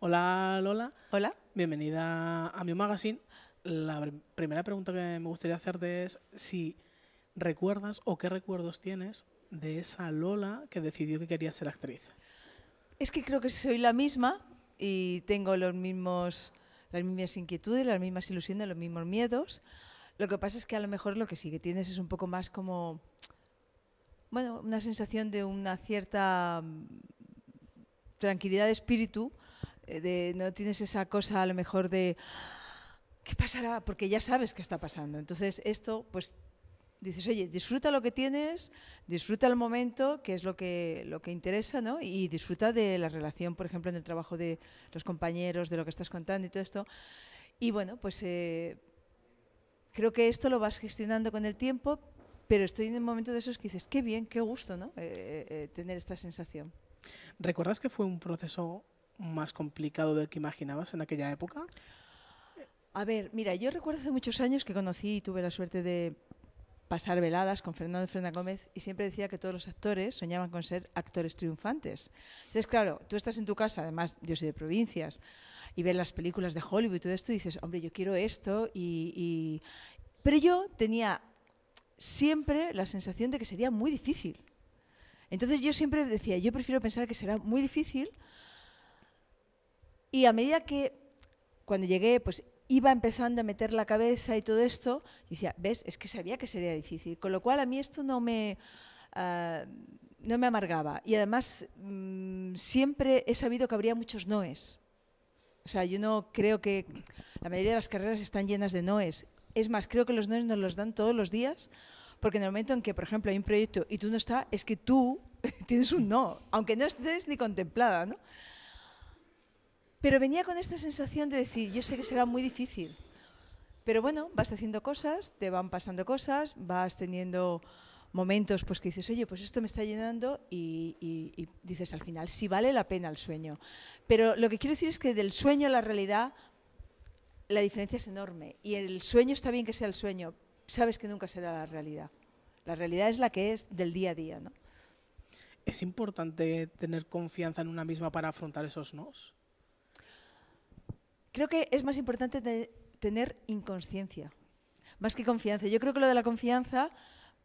Hola Lola. Hola. Bienvenida a mi magazine. La primera pregunta que me gustaría hacerte es si recuerdas o qué recuerdos tienes de esa Lola que decidió que quería ser actriz. Es que creo que soy la misma y tengo los mismos, las mismas inquietudes, las mismas ilusiones, los mismos miedos. Lo que pasa es que a lo mejor lo que sí que tienes es un poco más como, bueno, una sensación de una cierta mm, tranquilidad de espíritu eh, no tienes esa cosa a lo mejor de ¿qué pasará? Porque ya sabes qué está pasando. Entonces esto, pues dices, oye, disfruta lo que tienes, disfruta el momento, que es lo que, lo que interesa, ¿no? Y disfruta de la relación, por ejemplo, en el trabajo de los compañeros, de lo que estás contando y todo esto. Y bueno, pues eh, creo que esto lo vas gestionando con el tiempo, pero estoy en un momento de esos que dices, qué bien, qué gusto, ¿no? Eh, tener esta sensación. ¿Recuerdas que fue un proceso más complicado del que imaginabas en aquella época? A ver, mira, yo recuerdo hace muchos años que conocí y tuve la suerte de pasar veladas con Fernando Fernández Gómez y siempre decía que todos los actores soñaban con ser actores triunfantes. Entonces, claro, tú estás en tu casa, además yo soy de provincias, y ves las películas de Hollywood y todo esto y dices, hombre, yo quiero esto. Pero yo tenía siempre la sensación de que sería muy difícil. Entonces yo siempre decía, yo prefiero pensar que será muy difícil y a medida que, cuando llegué, pues iba empezando a meter la cabeza y todo esto, decía, ves, es que sabía que sería difícil. Con lo cual a mí esto no me, ah, no me amargaba. Y además mm, siempre he sabido que habría muchos noes. O sea, yo no creo que la mayoría de las carreras están llenas de noes. Es más, creo que los noes nos los dan todos los días, porque en el momento en que, por ejemplo, hay un proyecto y tú no estás, es que tú tienes un no, aunque no estés ni contemplada, ¿no? Pero venía con esta sensación de decir, yo sé que será muy difícil, pero bueno, vas haciendo cosas, te van pasando cosas, vas teniendo momentos pues que dices, oye, pues esto me está llenando y, dices al final, si vale la pena el sueño. Pero lo que quiero decir es que del sueño a la realidad la diferencia es enorme y el sueño está bien que sea el sueño, sabes que nunca será la realidad. La realidad es la que es del día a día, ¿Es importante tener confianza en una misma para afrontar esos nos? creo que es más importante tener inconsciencia, más que confianza. Yo creo que lo de la confianza,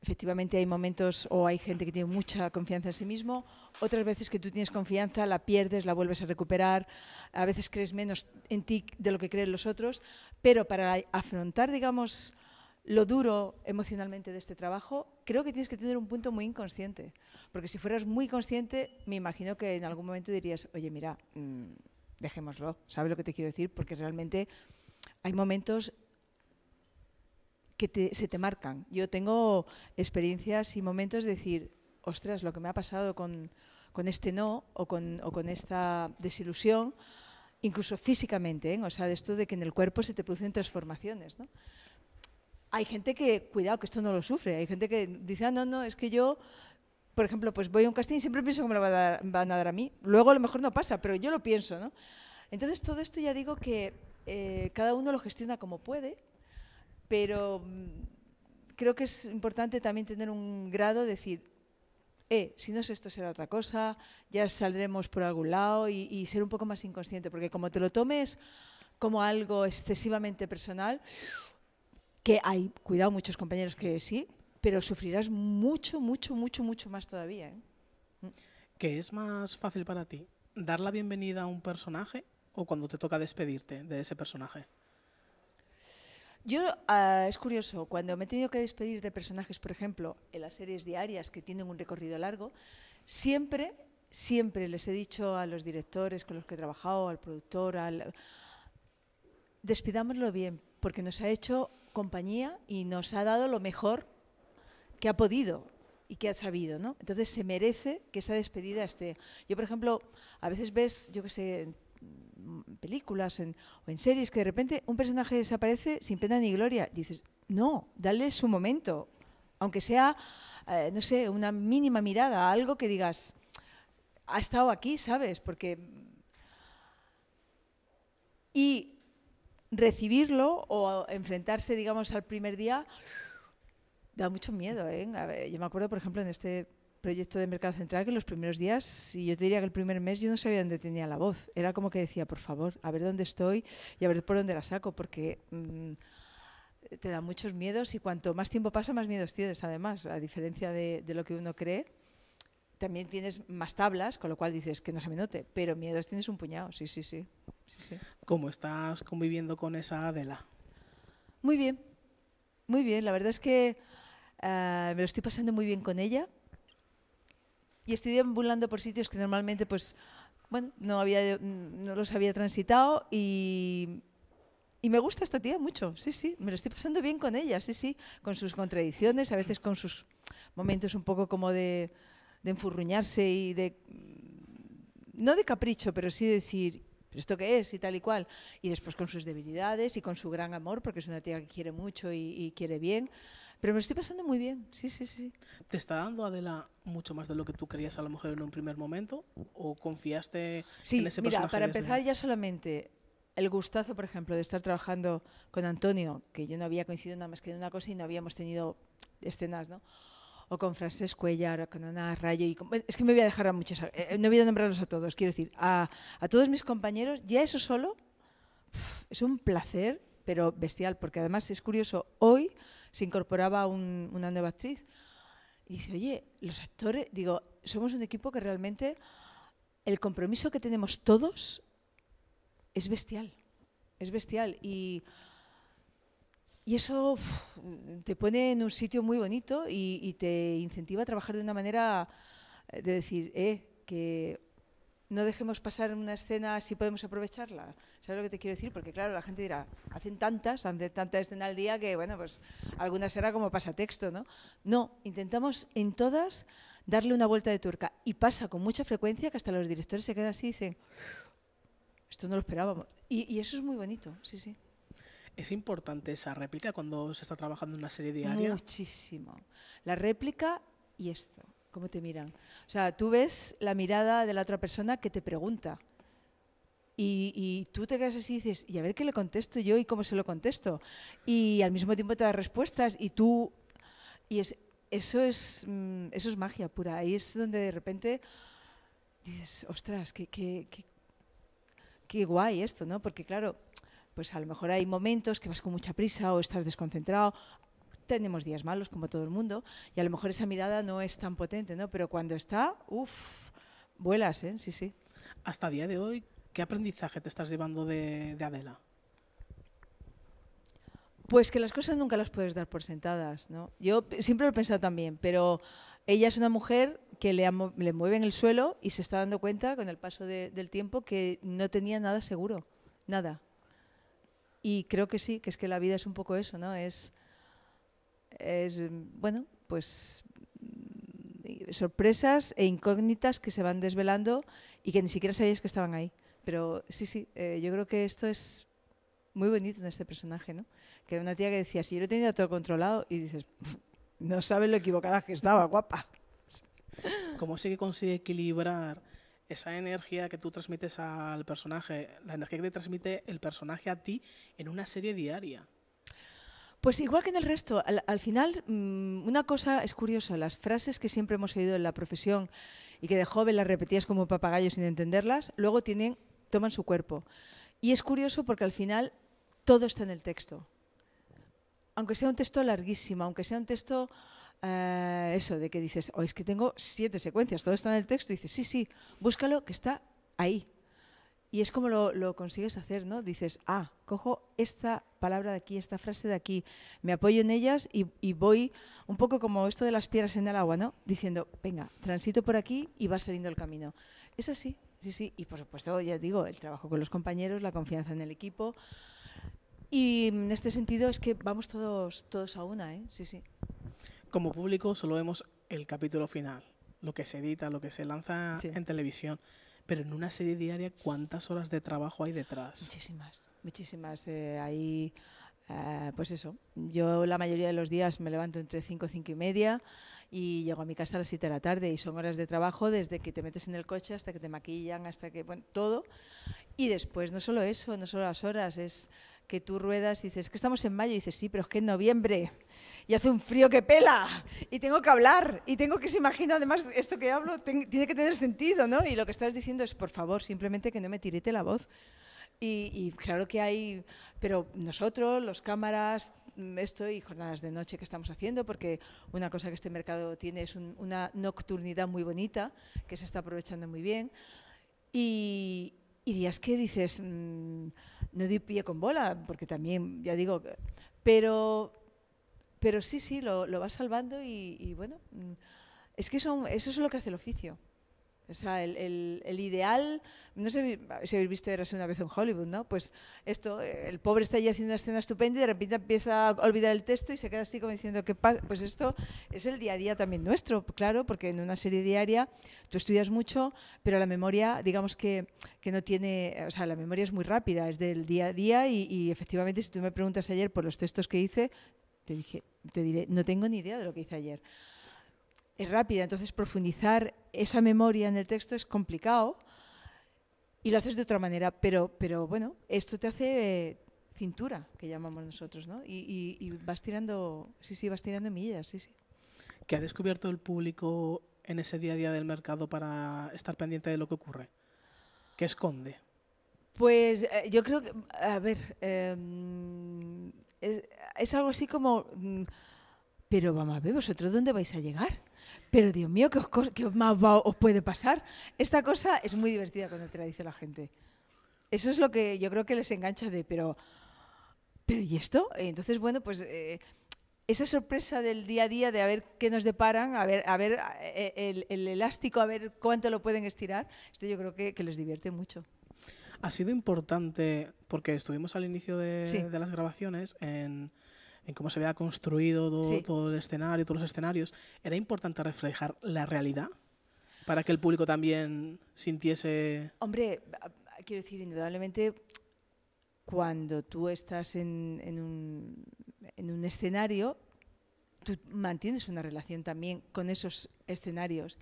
efectivamente hay momentos o hay gente que tiene mucha confianza en sí mismo, otras veces que tú tienes confianza, la pierdes, la vuelves a recuperar, a veces crees menos en ti de lo que creen los otros, pero para afrontar, digamos, lo duro emocionalmente de este trabajo, creo que tienes que tener un punto muy inconsciente, porque si fueras muy consciente, me imagino que en algún momento dirías, oye, mira... Mm, dejémoslo. ¿Sabes lo que te quiero decir? Porque realmente hay momentos que se te marcan. Yo tengo experiencias y momentos de decir, ostras, lo que me ha pasado con, este no o con, o con, esta desilusión, incluso físicamente, ¿eh? o sea, de esto de que en el cuerpo se te producen transformaciones. ¿no? Hay gente que, cuidado, que esto no lo sufre, hay gente que dice, ah, no, no, es que yo por ejemplo, pues voy a un casting y siempre pienso que me lo van a, dar, a a mí. Luego a lo mejor no pasa, pero yo lo pienso, ¿no? Entonces todo esto ya digo que eh, cada uno lo gestiona como puede, pero mm, creo que es importante también tener un grado de decir, eh, si no es esto será otra cosa, ya saldremos por algún lado y ser un poco más inconsciente, porque como te lo tomes como algo excesivamente personal, que hay, cuidado, muchos compañeros que sí, pero sufrirás mucho, mucho, mucho, mucho más todavía. ¿eh? Mm. ¿Qué es más fácil para ti? ¿Dar la bienvenida a un personaje o cuando te toca despedirte de ese personaje? Yo, ah, es curioso, cuando me he tenido que despedir de personajes, por ejemplo, en las series diarias que tienen un recorrido largo, siempre, siempre les he dicho a los directores con los que he trabajado, al productor, al... despidámoslo bien, porque nos ha hecho compañía y nos ha dado lo mejor que ha podido y que ha sabido, ¿no? Entonces se merece que esa despedida esté. Yo, por ejemplo, a veces ves, yo qué sé, en mm, películas o en series que de repente un personaje desaparece sin pena ni gloria. Dices, no, dale su momento, aunque sea, eh, no sé, una mínima mirada, algo que digas, ha estado aquí, ¿sabes? Porque... Y recibirlo o enfrentarse, digamos, al primer día Da mucho miedo, ¿eh? yo me acuerdo, por ejemplo, en este proyecto de Mercado Central que los primeros días, y yo te diría que el primer mes yo no sabía dónde tenía la voz. Era como que decía, por favor, a ver dónde estoy y a ver por dónde la saco, porque mm, te da muchos miedos y cuanto más tiempo pasa, más miedos tienes, además, a diferencia de, lo que uno cree. También tienes más tablas, con lo cual dices que no se me note, pero miedos tienes un puñado, sí, sí, sí. sí, sí. ¿Cómo estás conviviendo con esa Adela? Muy bien, muy bien. La verdad es que Ah, me lo estoy pasando muy bien con ella. Y estoy deambulando por sitios que normalmente pues, bueno, no, había, no los había transitado y, y me gusta esta tía mucho, sí, sí, me lo estoy pasando bien con ella, sí, sí, con sus contradicciones, a veces con sus momentos un poco como de, de enfurruñarse y de, no de capricho, pero sí decir, ¿esto qué es? y tal y cual. Y después con sus debilidades y con su gran amor, porque es una tía que quiere mucho y, y quiere bien. Pero me estoy pasando muy bien, sí, sí, sí. ¿Te está dando, Adela, mucho más de lo que tú querías a la mujer en un primer momento? ¿O confiaste en ese mira, para empezar ya solamente el gustazo, por ejemplo, de estar trabajando con Antonio, que yo no había coincidido nada más que en una cosa y no habíamos tenido escenas, ¿no? O con Francesc Cuellar, o con Ana Rayo. Y es que me voy a dejar a muchos, eh, no voy a nombrarlos a todos, quiero decir, a, todos mis compañeros, ya eso solo es un placer, pero bestial, porque además es curioso, hoy se incorporaba un, una nueva actriz. Y dice, oye, los actores, digo, somos un equipo que realmente el compromiso que tenemos todos es bestial, es bestial. Y, y eso te pone en un sitio muy bonito y, y, te incentiva a trabajar de una manera eh, de decir, eh, que no dejemos pasar una escena si podemos aprovecharla. ¿Sabes lo que te quiero decir? Porque claro, la gente dirá, hacen tantas, hacen tanta escena al día que, bueno, pues alguna será como pasatexto, ¿no? No, intentamos en todas darle una vuelta de tuerca. Y pasa con mucha frecuencia que hasta los directores se quedan así y dicen, esto no lo esperábamos. Y, y eso es muy bonito, sí, sí. ¿Es importante esa réplica cuando se está trabajando en una serie diaria? Muchísimo. La réplica y esto cómo te miran. O sea, tú ves la mirada de la otra persona que te pregunta. Y, tú te quedas así y dices, y a ver qué le contesto yo y cómo se lo contesto. Y al mismo tiempo te das respuestas y tú... Y es, eso, es, mm, eso es magia pura. Ahí es donde de repente dices, ostras, qué, qué, qué, qué guay esto, ¿no? Porque claro, pues a lo mejor hay momentos que vas con mucha prisa o estás desconcentrado, tenemos días malos como todo el mundo y a lo mejor esa mirada no es tan potente, ¿no? Pero cuando está, uff, vuelas, ¿eh? Sí, sí. Hasta día de hoy, ¿qué aprendizaje te estás llevando de, Adela? Pues que las cosas nunca las puedes dar por sentadas, ¿no? Yo siempre lo he pensado también, pero ella es una mujer que le, le en el suelo y se está dando cuenta con el paso del tiempo que no tenía nada seguro, nada. Y creo que sí, que es que la vida es un poco eso, ¿no? Es es, mm, bueno, pues mm, sorpresas e incógnitas que se van desvelando y que ni siquiera sabías que estaban ahí. Pero sí, sí, eh, yo creo que esto es muy bonito en este personaje, ¿no? Que era una tía que decía, si yo lo tenía todo controlado, y dices, no sabes lo equivocada que estaba, guapa. ¿Cómo sí que consigue equilibrar esa energía que tú transmites al personaje, la energía que te transmite el personaje a ti en una serie diaria. Pues igual que en el resto, al, final mm, una cosa es curiosa, las frases que siempre hemos oído en la profesión y que de joven las repetías como papagayo sin entenderlas, luego tienen, toman su cuerpo. Y es curioso porque al final todo está en el texto. Aunque sea un texto larguísimo, aunque sea un texto, eh, eso, de que dices, oh, es que tengo siete secuencias, todo está en el texto, y dices, sí, sí, búscalo que está ahí. Y es como lo, consigues hacer, ¿no? Dices, ah, cojo esta palabra de aquí, esta frase de aquí, me apoyo en ellas y, y, voy un poco como esto de las piedras en el agua, ¿no? Diciendo, venga, transito por aquí y va saliendo el camino. Es así, sí, sí. Y por supuesto, ya digo, el trabajo con los compañeros, la confianza en el equipo. Y en este sentido es que vamos todos, todos a una, ¿eh? Sí, sí. Como público solo vemos el capítulo final, lo que se edita, lo que se lanza en televisión pero en una serie diaria, ¿cuántas horas de trabajo hay detrás? Muchísimas, muchísimas. Eh, ahí, eh, pues eso, yo la mayoría de los días me levanto entre 5 y 5 y media y llego a mi casa a las 7 de la tarde y son horas de trabajo desde que te metes en el coche hasta que te maquillan, hasta que, bueno, todo. Y después, no solo eso, no solo las horas, es que tú ruedas y dices, que estamos en mayo, y dices, sí, pero es que en noviembre y hace un frío que pela y tengo que hablar y tengo que se imagina además esto que hablo tiene que tener sentido, ¿no? Y lo que estás diciendo es por favor simplemente que no me tirete la voz. Y, claro que hay, pero nosotros, los cámaras, mm, esto y jornadas de noche que estamos haciendo, porque una cosa que este mercado tiene es una nocturnidad muy bonita, que se está aprovechando muy bien. Y, y días que dices, mm, no di pie con bola, porque también, ya digo, pero pero sí, sí, lo, lo vas salvando y, bueno, mm, es que son, eso es lo que hace el oficio. O sea, el, ideal, no sé si habéis visto era una vez en Hollywood, ¿no? Pues esto, el pobre está allí haciendo una escena estupenda y de repente empieza a olvidar el texto y se queda así convenciendo que pues esto es el día a día también nuestro, claro, porque en una serie diaria tú estudias mucho, pero la memoria, digamos que, no tiene, o sea, la memoria es muy rápida, es del día a día y, y efectivamente si tú me preguntas ayer por los textos que hice, te dije, te diré, no tengo ni idea de lo que hice ayer. Es rápida, entonces profundizar esa memoria en el texto es complicado y lo haces de otra manera, pero, pero bueno, esto te hace eh, cintura, que llamamos nosotros, ¿no? Y, vas tirando, sí, sí, vas tirando millas, sí, sí. ¿Qué ha descubierto el público en ese día a día del mercado para estar pendiente de lo que ocurre? ¿Qué esconde? Pues eh, yo creo que, a ver, em, es, algo así como, mm, pero vamos a ver, ¿vosotros dónde vais a llegar? Pero Dios mío, ¿qué os, más os puede pasar? Esta cosa es muy divertida cuando te la dice la gente. Eso es lo que yo creo que les engancha de, pero, pero ¿y esto? Entonces, bueno, pues eh, esa sorpresa del día a día de a ver qué nos deparan, a ver, a ver eh, el, elástico, a ver cuánto lo pueden estirar, esto yo creo que les divierte mucho. Ha sido importante, porque estuvimos al inicio de, las grabaciones en, cómo se había construido todo, el escenario, todos los escenarios. ¿Era importante reflejar la realidad? Para que el público también sintiese... Hombre, quiero decir, indudablemente, cuando tú estás en, un, en un escenario, tú mantienes una relación también con esos escenarios.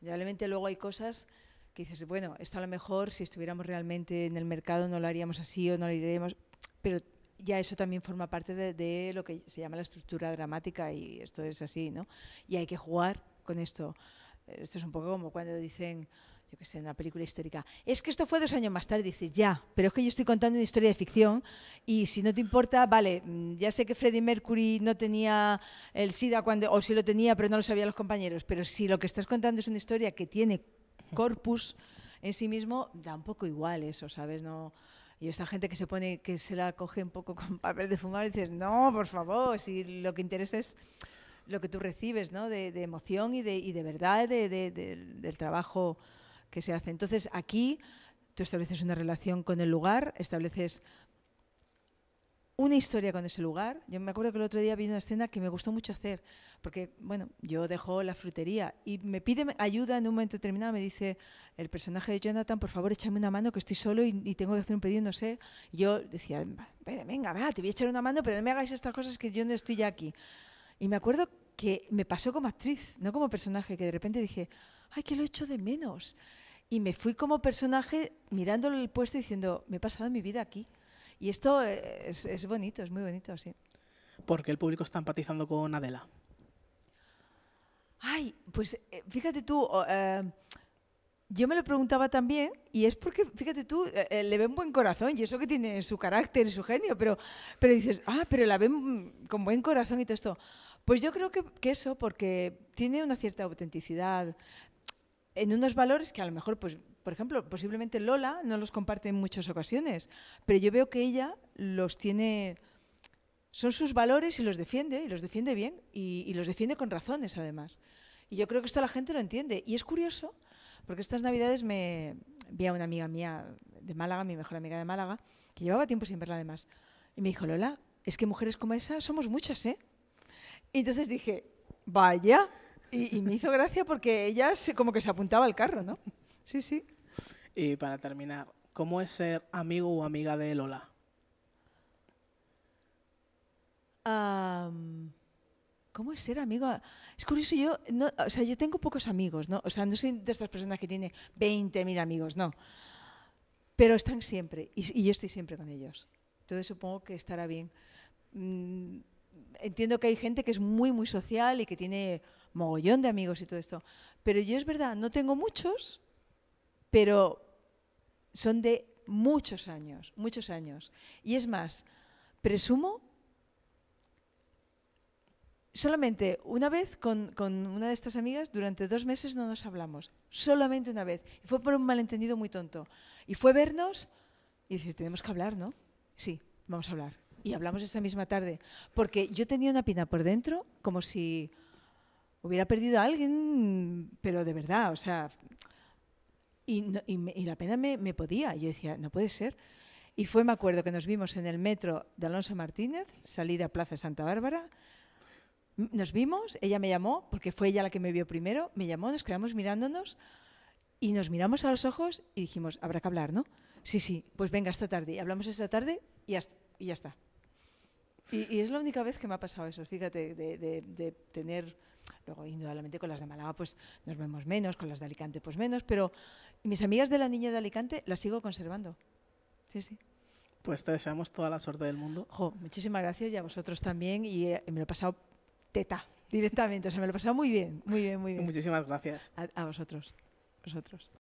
Indudablemente luego hay cosas que dices, bueno, esto a lo mejor si estuviéramos realmente en el mercado no lo haríamos así o no lo haríamos, pero ya eso también forma parte de, lo que se llama la estructura dramática y esto es así, ¿no? Y hay que jugar con esto. Esto es un poco como cuando dicen, yo qué sé, en una película histórica, es que esto fue dos años más tarde, y dices, ya, pero es que yo estoy contando una historia de ficción y si no te importa, vale, mm, ya sé que Freddie Mercury no tenía el SIDA cuando, o sí lo tenía, pero no lo sabían los compañeros, pero si lo que estás contando es una historia que tiene corpus en sí mismo da un poco igual eso, ¿sabes? No, y esa gente que se pone, que se la coge un poco con papel de fumar, y dices, no, por favor, si lo que interesa es lo que tú recibes, ¿no? De, emoción y de, y de verdad del trabajo que se hace. Entonces, aquí tú estableces una relación con el lugar, estableces una historia con ese lugar. Yo me acuerdo que el otro día vi una escena que me gustó mucho hacer, porque, bueno, yo dejo la frutería y me pide ayuda en un momento determinado, me dice el personaje de Jonathan, por favor, échame una mano, que estoy solo y, tengo que hacer un pedido, no sé. yo decía, venga, va, te voy a echar una mano, pero no me hagáis estas cosas que yo no estoy ya aquí. Y me acuerdo que me pasó como actriz, no como personaje, que de repente dije, ay, que lo he hecho de menos. Y me fui como personaje mirándolo el puesto diciendo, me he pasado mi vida aquí. Y esto eh, es, bonito, es muy bonito, sí. ¿Por qué el público está empatizando con Adela? Ay, pues eh, fíjate tú, eh, yo me lo preguntaba también y es porque, fíjate tú, le ven buen corazón y eso que tiene su carácter y su genio, pero, pero dices, ah, pero la ven con buen corazón y todo esto. Pues yo creo que eso, porque tiene una cierta autenticidad, en unos valores que a lo mejor, pues, por ejemplo, posiblemente Lola no los comparte en muchas ocasiones, pero yo veo que ella los tiene, son sus valores y los defiende, y los defiende bien, y, y los defiende con razones además. Y yo creo que esto la gente lo entiende. Y es curioso, porque estas navidades me vi a una amiga mía de Málaga, mi mejor amiga de Málaga, que llevaba tiempo sin verla además, y me dijo, Lola, es que mujeres como esa somos muchas, ¿eh? Y entonces dije, vaya, y, me hizo gracia porque ella se, como que se apuntaba al carro, ¿no? Sí, sí. Y para terminar, ¿cómo es ser amigo o amiga de Lola? ¿Cómo es ser amigo? Es curioso, yo, no, o sea, yo tengo pocos amigos, ¿no? O sea, no soy de estas personas que tiene 20.000 amigos, no. Pero están siempre, y, yo estoy siempre con ellos. Entonces supongo que estará bien. Mm, entiendo que hay gente que es muy, muy social y que tiene mogollón de amigos y todo esto. Pero yo es verdad, no tengo muchos, pero son de muchos años, muchos años. Y es más, presumo solamente una vez con, una de estas amigas, durante dos meses no nos hablamos, solamente una vez. Y fue por un malentendido muy tonto. Y fue vernos y decir, tenemos que hablar, ¿no? Sí, vamos a hablar. Y hablamos esa misma tarde, porque yo tenía una pina por dentro, como si hubiera perdido a alguien, pero de verdad, o sea, y, la pena me, podía. Yo decía, no puede ser. Y fue, me acuerdo, que nos vimos en el metro de Alonso Martínez, salida a Plaza Santa Bárbara. Nos vimos, ella me llamó, porque fue ella la que me vio primero, me llamó, nos quedamos mirándonos y nos miramos a los ojos y dijimos, habrá que hablar, ¿no? Sí, sí, pues venga, esta tarde. Y hablamos esta tarde y, y ya está. Y, es la única vez que me ha pasado eso, fíjate, de tener Luego, indudablemente, con las de Málaga pues nos vemos menos, con las de Alicante pues menos, pero mis amigas de la niña de Alicante las sigo conservando. Sí, sí. Pues te deseamos toda la suerte del mundo. muchísimas gracias y a vosotros también. Y eh, me lo he pasado teta directamente, o sea, me lo he pasado muy bien, muy bien, muy bien. Muchísimas gracias. A, a vosotros, vosotros.